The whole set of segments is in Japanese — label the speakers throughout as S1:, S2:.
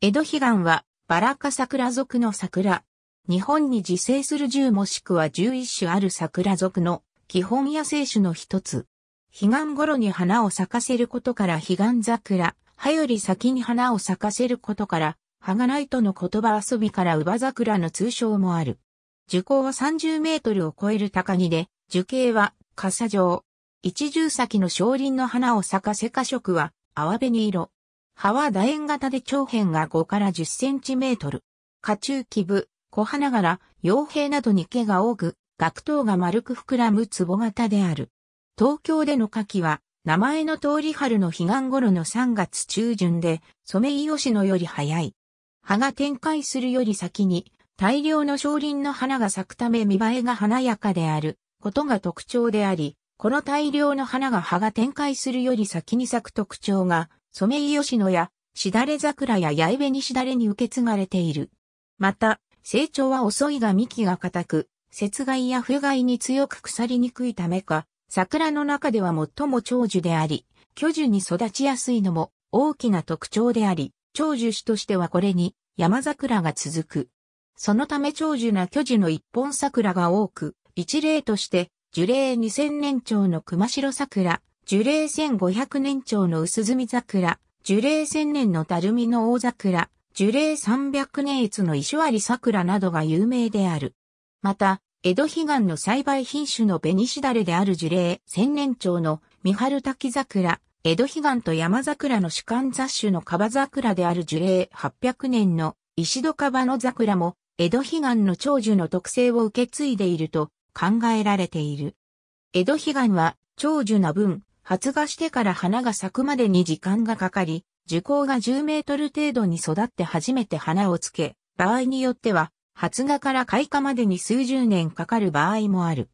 S1: 江戸彼岸は、バラ科桜属の桜。日本に自生する10もしくは11種ある桜属の基本野生種の一つ。彼岸頃に花を咲かせることから彼岸桜、葉より先に花を咲かせることから、葉がないとの言葉遊びから乳母桜の通称もある。樹高は30メートルを超える高木で、樹形は傘状。一重咲きの小輪の花を咲かせ花色は淡紅色。葉は楕円型で長辺が5から10センチメートル。花中基部、小花柄、傭兵などに毛が多く、学頭が丸く膨らむ壺型である。東京での夏季は、名前の通り春の彼岸頃の3月中旬で、ソメイヨシノより早い。葉が展開するより先に、大量の少林の花が咲くため見栄えが華やかであることが特徴であり、この大量の花が葉が展開するより先に咲く特徴がソメイヨシノや、しだれ桜や八重紅しだれに受け継がれている。また、成長は遅いが幹が硬く、雪害や具害に強く腐りにくいためか、桜の中では最も長寿であり、巨樹に育ちやすいのも大きな特徴であり、長寿種としてはこれに山桜が続く。そのため長寿な巨樹の一本桜が多く、一例として樹齢2000年長の熊代桜、樹齢1500年長の薄墨桜、樹齢1000年のたるみの大桜、樹齢300年越の石割桜などが有名である。また、江戸悲願の栽培品種の紅しだれである樹齢千年長の三春滝桜、江戸悲願と山桜の主観雑種のバ桜である樹齢800年の石戸バの桜も、江戸悲願の長寿の特性を受け継いでいると考えられている。江戸悲願は長寿な分、発芽してから花が咲くまでに時間がかかり、樹高が10メートル程度に育って初めて花をつけ、場合によっては、発芽から開花までに数十年かかる場合もある。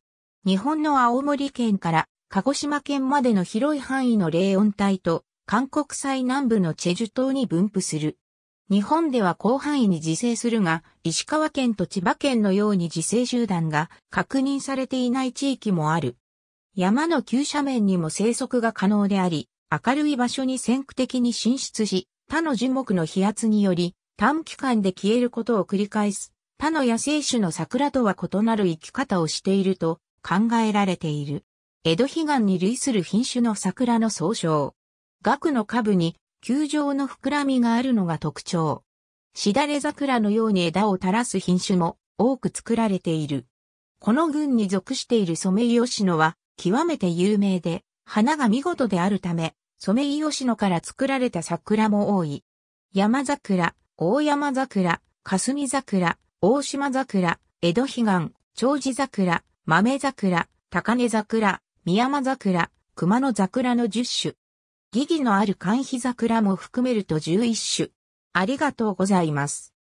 S1: 日本の青森県から鹿児島県までの広い範囲の冷温帯と、韓国最南部のチェジュ島に分布する。日本では広範囲に自生するが、石川県と千葉県のように自生集団が確認されていない地域もある。山の急斜面にも生息が可能であり、明るい場所に先駆的に進出し、他の樹木の飛圧により、短期間で消えることを繰り返す、他の野生種の桜とは異なる生き方をしていると考えられている。江戸悲願に類する品種の桜の総称。額の下部に球状の膨らみがあるのが特徴。しだれ桜のように枝を垂らす品種も多く作られている。この群に属しているソメイヨシノは極めて有名で、花が見事であるため、ソメイヨシノから作られた桜も多い。山桜、大山桜、霞桜、大島桜、江戸彼岸、長寿桜、豆桜、高根桜、三山桜、熊野桜の10種。疑義のある寒肥桜も含めると11種。ありがとうございます。